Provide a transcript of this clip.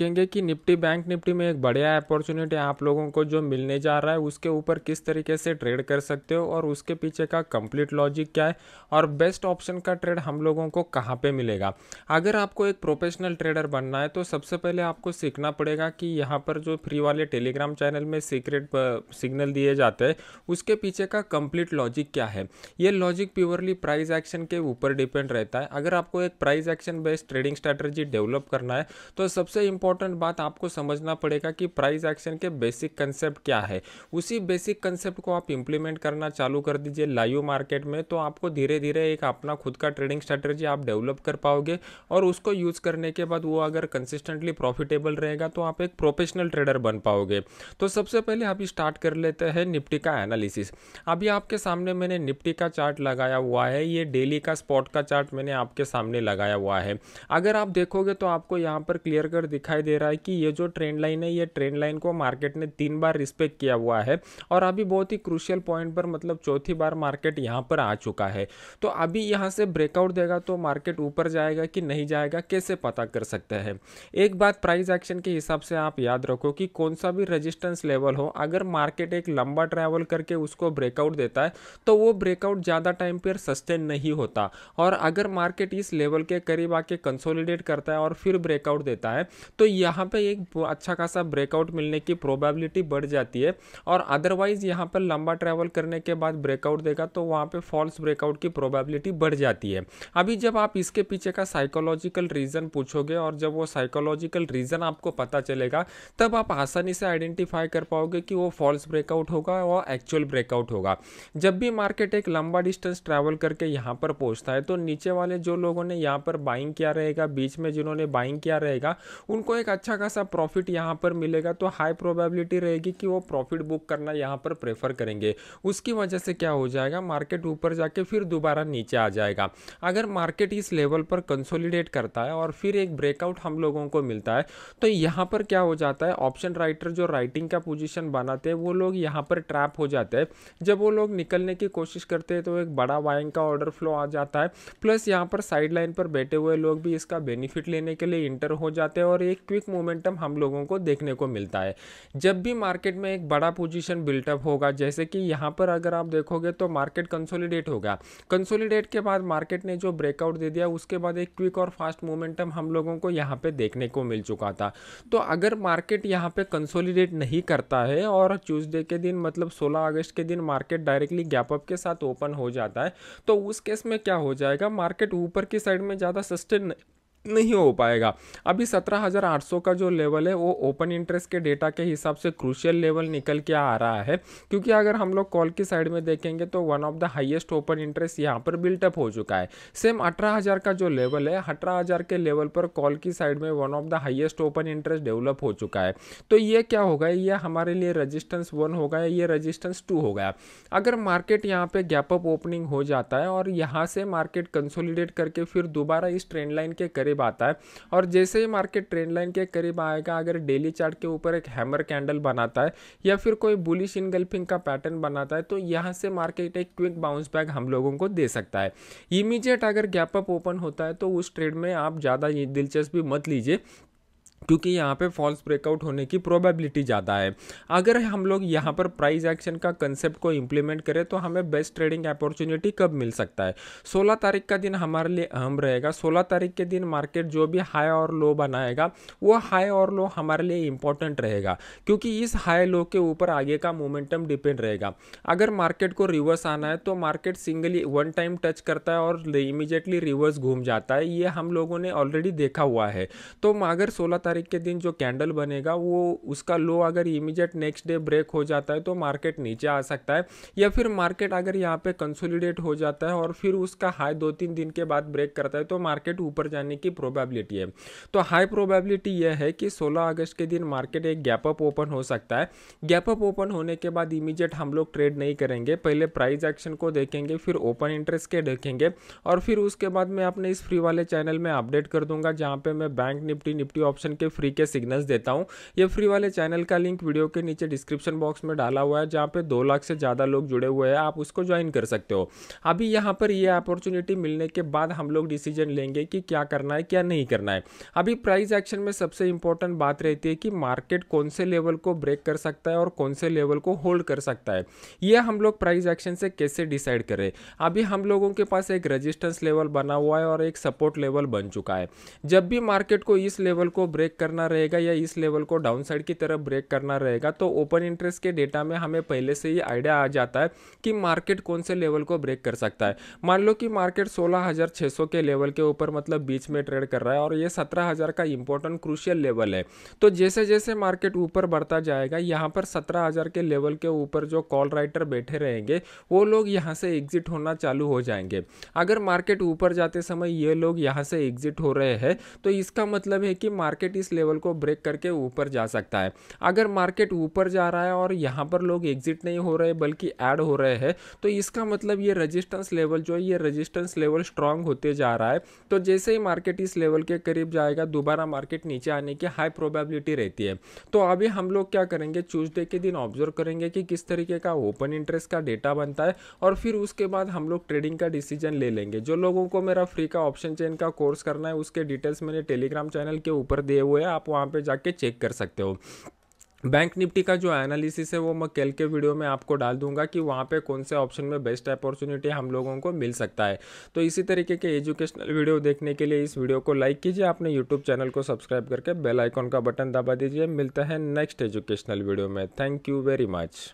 सीखेंगे कि Nifty bank Nifty में एक बढ़िया अपॉर्चुनिटी आप लोगों को जो मिलने जा रहा है उसके ऊपर किस तरीके से ट्रेड कर सकते हो और उसके पीछे का कंप्लीट लॉजिक क्या है और बेस्ट ऑप्शन का ट्रेड हम लोगों को कहाँ पे मिलेगा अगर आपको एक प्रोफेशनल ट्रेडर बनना है तो सबसे पहले आपको सीखना पड़ेगा कि यहाँ पर जो फ्री वाले टेलीग्राम चैनल में सीक्रेट सिग्नल दिए जाते हैं उसके पीछे का कंप्लीट लॉजिक क्या है ये लॉजिक प्योरली प्राइस एक्शन के ऊपर डिपेंड रहता है अगर आपको एक price action based trading strategy develop करना है तो सबसे इंपॉर्टेंट इंपॉर्टेंट बात आपको समझना पड़ेगा कि प्राइस एक्शन के बेसिक कंसेप्ट क्या है उसी बेसिक कंसेप्ट को आप इंप्लीमेंट करना चालू कर दीजिए लाइव मार्केट में तो आपको धीरे धीरे एक अपना खुद का ट्रेडिंग स्ट्रेटर्जी आप डेवलप कर पाओगे और उसको यूज़ करने के बाद वो अगर कंसिस्टेंटली प्रॉफिटेबल रहेगा तो आप एक प्रोफेशनल ट्रेडर बन पाओगे तो सबसे पहले आप स्टार्ट कर लेते हैं निफ्टी का एनालिसिस अभी आपके सामने मैंने निफ्टी का चार्ट लगाया हुआ है ये डेली का स्पॉट का चार्ट मैंने आपके सामने लगाया हुआ है अगर आप देखोगे तो आपको यहाँ पर क्लियर कर दिखाई दिखाई दे रहा है कि ये जो ट्रेंड लाइन है ये ट्रेंड लाइन को मार्केट ने तीन बार रिस्पेक्ट किया हुआ है और अभी बहुत ही क्रूशियल पॉइंट पर मतलब चौथी बार मार्केट यहाँ पर आ चुका है तो अभी यहाँ से ब्रेकआउट देगा तो मार्केट ऊपर जाएगा कि नहीं जाएगा कैसे पता कर सकते हैं एक बात प्राइस एक्शन के हिसाब से आप याद रखो कि कौन सा भी रजिस्टेंस लेवल हो अगर मार्केट एक लंबा ट्रैवल करके उसको ब्रेकआउट देता है तो वो ब्रेकआउट ज़्यादा टाइम पर सस्टेन नहीं होता और अगर मार्केट इस लेवल के करीब आके कंसोलिडेट करता है और फिर ब्रेकआउट देता है तो यहाँ पे एक अच्छा खासा ब्रेकआउट मिलने की प्रोबेबिलिटी बढ़ जाती है और अदरवाइज़ यहाँ पर लंबा ट्रैवल करने के बाद ब्रेकआउट देगा तो वहाँ पे फॉल्स ब्रेकआउट की प्रोबेबिलिटी बढ़ जाती है अभी जब आप इसके पीछे का साइकोलॉजिकल रीज़न पूछोगे और जब वो साइकोलॉजिकल रीज़न आपको पता चलेगा तब आप आसानी से आइडेंटिफाई कर पाओगे कि वो फॉल्स ब्रेकआउट होगा और एक्चुअल ब्रेकआउट होगा जब भी मार्केट एक लंबा डिस्टेंस ट्रैवल करके यहाँ पर पहुँचता है तो नीचे वाले जो लोगों ने यहाँ पर बाइंग किया रहेगा बीच में जिन्होंने बाइंग किया रहेगा उनको को एक अच्छा खासा प्रॉफिट यहाँ पर मिलेगा तो हाई प्रोबेबिलिटी रहेगी कि वो प्रॉफिट बुक करना यहाँ पर प्रेफर करेंगे उसकी वजह से क्या हो जाएगा मार्केट ऊपर जाके फिर दोबारा नीचे आ जाएगा अगर मार्केट इस लेवल पर कंसोलिडेट करता है और फिर एक ब्रेकआउट हम लोगों को मिलता है तो यहाँ पर क्या हो जाता है ऑप्शन राइटर जो राइटिंग का पोजिशन बनाते हैं वो लोग यहाँ पर ट्रैप हो जाते हैं जब वो लोग निकलने की कोशिश करते हैं तो एक बड़ा वाइंग का ऑर्डर फ्लो आ जाता है प्लस यहाँ पर साइड लाइन पर बैठे हुए लोग भी इसका बेनिफिट लेने के लिए इंटर हो जाते हैं और एक एक क्विक मोमेंटम हम लोगों को देखने को मिलता है जब भी मार्केट में एक बड़ा पोजीशन बिल्टअप होगा जैसे कि यहाँ पर अगर आप देखोगे तो मार्केट कंसोलिडेट होगा कंसोलिडेट के बाद मार्केट ने जो ब्रेकआउट दे दिया उसके बाद एक क्विक और फास्ट मोमेंटम हम लोगों को यहाँ पर देखने को मिल चुका था तो अगर मार्केट यहाँ पे कंसोलिडेट नहीं करता है और ट्यूजडे के दिन मतलब सोलह अगस्त के दिन मार्केट डायरेक्टली गैपअप के साथ ओपन हो जाता है तो उस केस में क्या हो जाएगा मार्केट ऊपर की साइड में ज़्यादा सस्टेन नहीं हो पाएगा अभी 17,800 का जो लेवल है वो ओपन इंटरेस्ट के डेटा के हिसाब से क्रूशियल लेवल निकल के आ रहा है क्योंकि अगर हम लोग कॉल की साइड में देखेंगे तो one of the highest open interest यहाँ पर बिल्टअप हो चुका है सेम 18,000 का जो लेवल है 18,000 के लेवल पर कॉल की साइड में one of the highest open interest develop हो चुका है तो ये क्या होगा ये हमारे लिए रजिस्टेंस वन हो गया ये रजिस्टेंस टू हो गया अगर मार्केट यहाँ पर गैप ओपनिंग हो जाता है और यहाँ से मार्केट कंसोलिडेट करके फिर दोबारा इस ट्रेंड लाइन के करीब करीब आता है और जैसे ही मार्केट ट्रेंड लाइन के करीब आएगा अगर डेली चार्ट के ऊपर एक हैमर कैंडल बनाता है या फिर कोई बुलिश इनगल्फिंग का पैटर्न बनाता है तो यहाँ से मार्केट एक क्विक बाउंस बैक हम लोगों को दे सकता है इमीजिएट अगर गैप अप ओपन होता है तो उस ट्रेड में आप ज़्यादा दिलचस्पी मत लीजिए क्योंकि यहाँ पे फॉल्स ब्रेकआउट होने की प्रोबेबिलिटी ज़्यादा है अगर हम लोग यहाँ पर प्राइस एक्शन का कंसेप्ट को इम्प्लीमेंट करें तो हमें बेस्ट ट्रेडिंग अपॉर्चुनिटी कब मिल सकता है 16 तारीख का दिन हमारे लिए अहम रहेगा 16 तारीख के दिन मार्केट जो भी हाई और लो बनाएगा वो हाई और लो हमारे लिए इम्पोर्टेंट रहेगा क्योंकि इस हाई लो के ऊपर आगे का मोमेंटम डिपेंड रहेगा अगर मार्केट को रिवर्स आना है तो market singly one time touch करता है और इमीजिएटली रिवर्स घूम जाता है ये हम लोगों ने ऑलरेडी देखा हुआ है तो अगर सोलह तारीख के दिन जो कैंडल बनेगा वो उसका लो अगर इमीजिएट नेक्स्ट डे ब्रेक हो जाता है तो मार्केट नीचे आ सकता है या फिर मार्केट अगर यहाँ पे कंसोलिडेट हो जाता है और फिर उसका हाई दो तीन दिन के बाद ब्रेक करता है तो मार्केट ऊपर जाने की प्रोबेबिलिटी है तो हाई प्रोबेबिलिटी यह है कि सोलह अगस्त के दिन मार्केट एक गैप अप ओपन हो सकता है गैप अप ओपन होने के बाद इमीजिएट हम लोग ट्रेड नहीं करेंगे पहले प्राइस एक्शन को देखेंगे फिर ओपन इंटरेस्ट के देखेंगे और फिर उसके बाद मैं अपने इस फ्री वाले चैनल में अपडेट कर दूंगा जहां पे मैं बैंक निफ्टी निफ्टी ऑप्शन के फ्री के सिग्नल्स देता हूँ ये फ्री वाले चैनल का लिंक वीडियो के नीचे डिस्क्रिप्शन बॉक्स में डाला हुआ है जहाँ पे दो लाख से ज़्यादा लोग जुड़े हुए हैं आप उसको ज्वाइन कर सकते हो अभी यहाँ पर ये अपॉर्चुनिटी मिलने के बाद हम लोग डिसीजन लेंगे कि क्या करना है क्या नहीं करना है अभी प्राइस एक्शन में सबसे इंपॉर्टेंट बात रहती है कि मार्केट कौन से लेवल को ब्रेक कर सकता है और कौन से लेवल को होल्ड कर सकता है ये हम लोग प्राइस एक्शन से कैसे डिसाइड करें अभी हम लोगों के पास एक रजिस्टेंस लेवल बना हुआ है और एक सपोर्ट लेवल बन चुका है जब भी मार्केट को इस लेवल को ब्रेक ब्रेक करना रहेगा या इस लेवल को डाउन साइड की तरफ ब्रेक करना रहेगा तो ओपन इंटरेस्ट के डेटा में हमें पहले से ही आइडिया आ जाता है कि मार्केट कौन से लेवल को ब्रेक कर सकता है मान लो कि मार्केट 16,600 के लेवल के ऊपर मतलब बीच में ट्रेड कर रहा है और ये 17,000 का इंपॉर्टेंट क्रूशियल लेवल है तो जैसे जैसे मार्केट ऊपर बढ़ता जाएगा यहाँ पर हजार के लेवल के ऊपर जो कॉल राइटर बैठे रहेंगे वो लोग यहाँ से एग्जिट होना चालू हो जाएंगे अगर मार्केट ऊपर जाते समय ये लोग यहाँ से एग्जिट हो रहे हैं तो इसका मतलब है कि मार्केट इस लेवल को ब्रेक करके ऊपर जा सकता है अगर मार्केट ऊपर जा रहा है और यहाँ पर लोग एग्जिट नहीं हो रहे बल्कि ऐड हो रहे हैं तो इसका मतलब ये रजिस्टेंस लेवल जो है ये रजिस्टेंस लेवल स्ट्रांग होते जा रहा है तो जैसे ही मार्केट इस लेवल के करीब जाएगा दोबारा मार्केट नीचे आने की हाई प्रोबेबिलिटी रहती है तो अभी हम लोग क्या करेंगे ट्यूजडे के दिन ऑब्जर्व करेंगे कि किस तरीके का ओपन इंटरेस्ट का डेटा बनता है और फिर उसके बाद हम लोग ट्रेडिंग का डिसीजन ले लेंगे जो लोगों को मेरा फ्री का ऑप्शन चेन का कोर्स करना है उसके डिटेल्स मैंने टेलीग्राम चैनल के ऊपर दिए हुए हैं आप वहाँ पर जाके चेक कर सकते हो बैंक निफ्टी का जो एनालिसिस है वो मैं कल के वीडियो में आपको डाल दूंगा कि वहाँ पे कौन से ऑप्शन में बेस्ट अपॉर्चुनिटी हम लोगों को मिल सकता है तो इसी तरीके के एजुकेशनल वीडियो देखने के लिए इस वीडियो को लाइक कीजिए अपने यूट्यूब चैनल को सब्सक्राइब करके बेल आइकॉन का बटन दबा दीजिए मिलता है नेक्स्ट एजुकेशनल वीडियो में थैंक यू वेरी मच